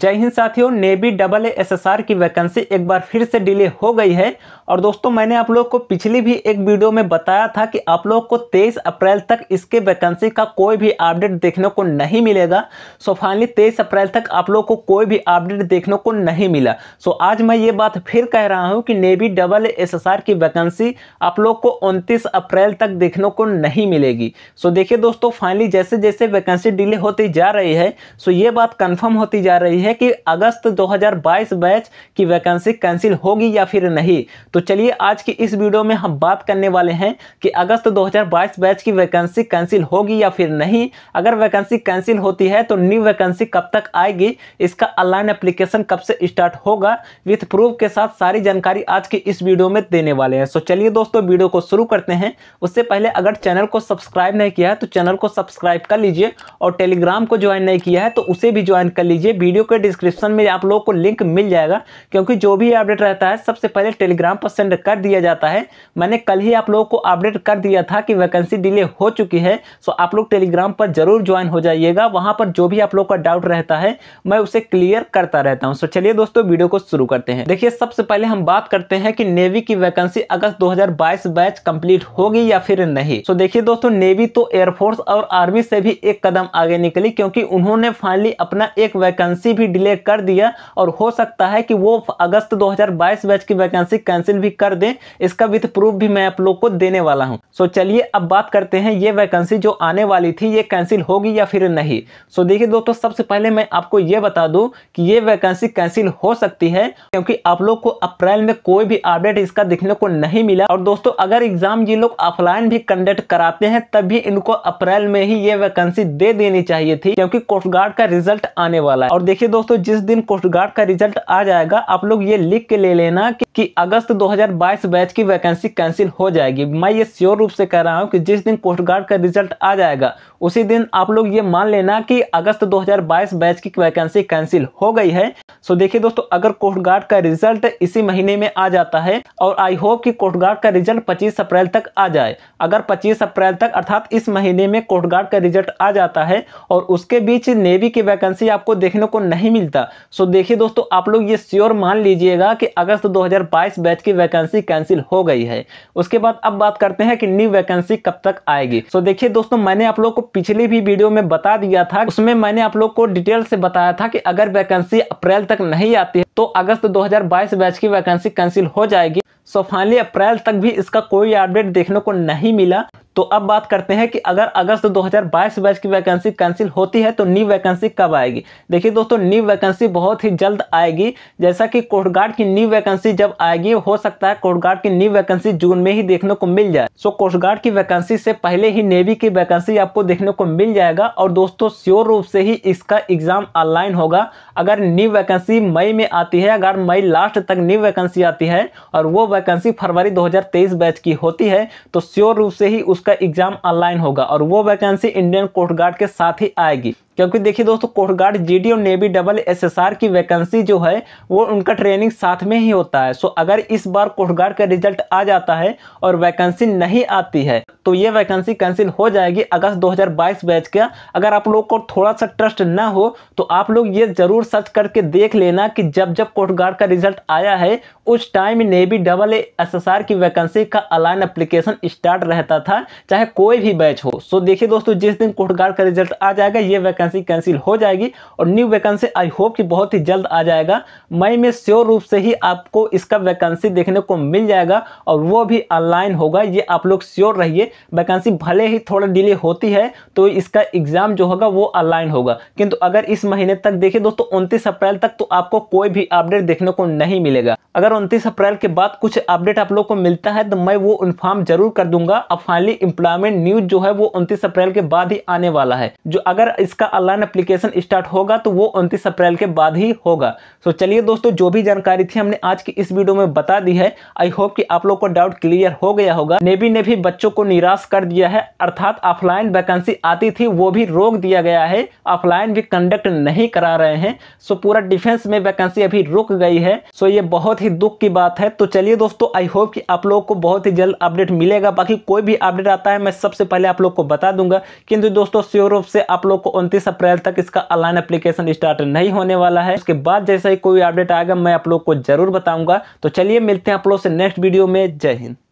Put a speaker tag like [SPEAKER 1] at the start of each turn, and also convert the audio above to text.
[SPEAKER 1] जय हिंद साथियों नेवी डबल एसएसआर की वैकेंसी एक बार फिर से डिले हो गई है और दोस्तों मैंने आप लोग को पिछली भी एक वीडियो में बताया था कि आप लोग को 23 अप्रैल तक इसके वैकेंसी का कोई भी अपडेट देखने को नहीं मिलेगा सो फाइनली 23 अप्रैल तक आप लोग को कोई भी अपडेट देखने को नहीं मिला सो आज मैं ये बात फिर कह रहा हूँ कि नेवी डबल एस की वैकेंसी आप लोग को उनतीस अप्रैल तक देखने को नहीं मिलेगी सो देखिए दोस्तों फाइनली जैसे जैसे वैकेंसी डिले होती जा रही है सो ये बात कन्फर्म होती जा रही है है कि अगस्त 2022 बैच की वैकेंसी कैंसिल होगी या फिर नहीं तो चलिए आज की इस वीडियो में हम बात करने वाले हैं कि अगस्त 2022 बैच की वैकेंसी कैंसिल होगी या फिर नहीं अगर वैकेंसी कैंसिल होती है तो न्यू वैकेंसी कब तक आएगी इसका ऑनलाइन अप्लीकेशन कब से स्टार्ट होगा विथ प्रूफ के साथ सारी जानकारी आज की इस वीडियो में देने वाले हैं सो चलिए दोस्तों वीडियो को शुरू करते हैं उससे पहले अगर चैनल को सब्सक्राइब नहीं किया है तो चैनल को सब्सक्राइब कर लीजिए और टेलीग्राम को ज्वाइन नहीं किया है तो उसे भी ज्वाइन कर लीजिए वीडियो के में डिस्क्रिप्शन में आप लोगों को लिंक मिल जाएगा क्योंकि जो भी अपडेट रहता है सबसे पहले टेलीग्राम पर सेंड कर दिया जाता है मैंने कल ही आप लोगों को अपडेट कर दिया था कि वैकेंसी डिले हो चुकी है सो आप लोग टेलीग्राम पर जरूर ज्वाइन हो जाइएगा वहाँ पर जो भी आप लोग का डाउट रहता है मैं उसे क्लियर करता रहता हूँ सो चलिए दोस्तों वीडियो को शुरू करते हैं देखिए सबसे पहले हम बात करते हैं कि नेवी की वैकेंसी अगस्त दो बैच कम्प्लीट होगी या फिर नहीं सो देखिए दोस्तों नेवी तो एयरफोर्स और आर्मी से भी एक कदम आगे निकली क्योंकि उन्होंने फाइनली अपना एक वैकेंसी भी डिले कर दिया और हो सकता है कि वो अगस्त 2022 बैच की वैकेंसी कैंसिल भी कर दें इसका विथ प्रूफ भी मैं आप लोग को देने वाला हूं सो चलिए अब बात करते हैं ये वैकेंसी जो आने वाली थी ये कैंसिल होगी या फिर नहीं सो देखिए दोस्तों सबसे पहले मैं आपको ये बता दूँ कि ये वैकेंसी कैंसिल हो सकती है क्योंकि आप लोग को अप्रैल में कोई भी अपडेट इसका दिखने को नहीं मिला और दोस्तों अगर एग्जाम ये लोग ऑफलाइन भी कंडक्ट कराते हैं तब भी इनको अप्रैल में ही ये वैकेंसी दे देनी चाहिए थी क्योंकि कोस्ट गार्ड का रिजल्ट आने वाला है और देखिए दोस्तों जिस दिन कोस्ट गार्ड का रिजल्ट आ जाएगा आप लोग ये लिख के ले लेना कि, कि अगस्त 2022 बैच की वैकेंसी कैंसिल हो जाएगी मैं ये श्योर रूप से कह रहा हूँ कि जिस दिन कोस्ट गार्ड का रिजल्ट आ जाएगा उसी दिन आप लोग ये मान लेना कि अगस्त 2022 बैच की वैकेंसी कैंसिल हो गई है सो देखिए दोस्तों अगर कोस्ट गार्ड का रिजल्ट इसी महीने में आ जाता है और आई होप कि कोस्ट गार्ड का रिजल्ट 25 अप्रैल तक आ जाए अगर 25 अप्रैल तक अर्थात इस महीने में कोस्ट गार्ड का रिजल्ट आ जाता है और उसके बीच नेवी की वैकेंसी आपको देखने को नहीं नहीं मिलता सो देखिए दोस्तों आप लोग ये श्योर मान लीजिएगा कि अगस्त 2022 बैच की वैकेंसी कैंसिल हो गई है उसके बाद अब बात करते हैं कि न्यू वैकेंसी कब तक आएगी सो देखिए दोस्तों मैंने आप लोग को पिछले भी वीडियो में बता दिया था उसमें मैंने आप लोग को डिटेल से बताया था कि अगर वैकेंसी अप्रैल तक नहीं आती तो अगस्त दो बैच की वैकेंसी कैंसिल हो जाएगी सो फाइनली अप्रैल तक भी इसका कोई अपडेट देखने को नहीं मिला तो अब बात करते हैं कि अगर अगस्त 2022 बैच की वैकेंसी कैंसिल होती है तो न्यू वैकेंसी कब आएगी देखिए दोस्तों न्यू वैकेंसी बहुत ही जल्द आएगी जैसा कि कोस्टगार्ड की न्यू वैकेंसी जब आएगी हो सकता है कोस्टगार्ड की न्यू वैकेंसी जून में ही देखने को मिल जाए सो कोस्टगार्ड की वैकेंसी से पहले ही नेवी की वैकेंसी आपको देखने को मिल जाएगा और दोस्तों श्योर रूप से ही इसका एग्जाम ऑनलाइन होगा अगर न्यू वैकेंसी मई में आती है अगर मई लास्ट तक न्यू वैकेंसी आती है और वो वैकेंसी फरवरी दो बैच की होती है तो श्योर रूप से ही उसका उसका एग्जाम ऑनलाइन होगा और वो वैकेंसी इंडियन कोस्ट गार्ड के साथ ही आएगी क्योंकि देखिए दोस्तों जी डी और नेवी डबल एसएसआर की वैकेंसी जो है वो उनका ट्रेनिंग साथ में ही होता है सो अगर इस बार गार्ड का रिजल्ट आ जाता है और वैकेंसी नहीं आती है तो ये वैकेंसी कैंसिल हो जाएगी अगस्त 2022 बैच का अगर आप लोग को थोड़ा सा ट्रस्ट ना हो तो आप लोग ये जरूर सर्च करके देख लेना कि जब जब गार्ड का रिजल्ट आया है उस टाइम नेवी डबल आर की वैकेंसी का अलाइन अप्लीकेशन स्टार्ट रहता था चाहे कोई भी बैच हो सो देखिए दोस्तों जिस दिन गार्ड का रिजल्ट आ जाएगा ये वैकेंसी वैकेंसी कैंसिल हो जाएगी और न्यू वैकेंसी आई होप कि बहुत ही जल्द आ जाएगा मई में श्योर रूप से ही आपको इसका वैकेंसी देखने को मिल जाएगा और वो भी ऑनलाइन होगा ये आप लोग श्योर रहिए वैकेंसी भले ही थोड़ा डिले होती है तो इसका एग्ज़ाम जो होगा वो ऑनलाइन होगा किंतु अगर इस महीने तक देखिए दोस्तों उनतीस अप्रैल तक तो आपको कोई भी अपडेट देखने को नहीं मिलेगा अगर उनतीस अप्रैल के बाद कुछ अपडेट आप लोग को मिलता है तो मैं वो इन्फॉर्म जरूर कर दूंगा अब फाइनली एम्प्लॉयमेंट न्यूज जो है वो उनतीस अप्रैल के बाद ही आने वाला है जो अगर इसका ऑनलाइन अप्लीकेशन स्टार्ट होगा तो वो उनतीस अप्रैल के बाद ही होगा सो चलिए दोस्तों जो भी जानकारी थी हमने आज की इस वीडियो में बता दी है आई होप कि आप लोग को डाउट क्लियर हो गया होगा नेवी ने भी बच्चों को निराश कर दिया है अर्थात ऑफलाइन वैकेंसी आती थी वो भी रोक दिया गया है ऑफलाइन भी कंडक्ट नहीं करा रहे हैं सो पूरा डिफेंस में वैकेंसी अभी रुक गई है सो ये बहुत ही दुख की बात है तो चलिए दोस्तों आई होप कि आप लोगों को बहुत ही जल्द अपडेट मिलेगा बाकी कोई भी अपडेट आता है मैं सबसे पहले आप लोग को बता दूंगा किंतु दोस्तों श्योर रूप से आप लोग को उनतीस 31 अप्रैल तक इसका ऑनलाइन एप्लीकेशन स्टार्ट नहीं होने वाला है उसके बाद जैसा ही कोई अपडेट आएगा मैं आप लोग को जरूर बताऊंगा तो चलिए मिलते हैं आप लोग से नेक्स्ट वीडियो में जय हिंद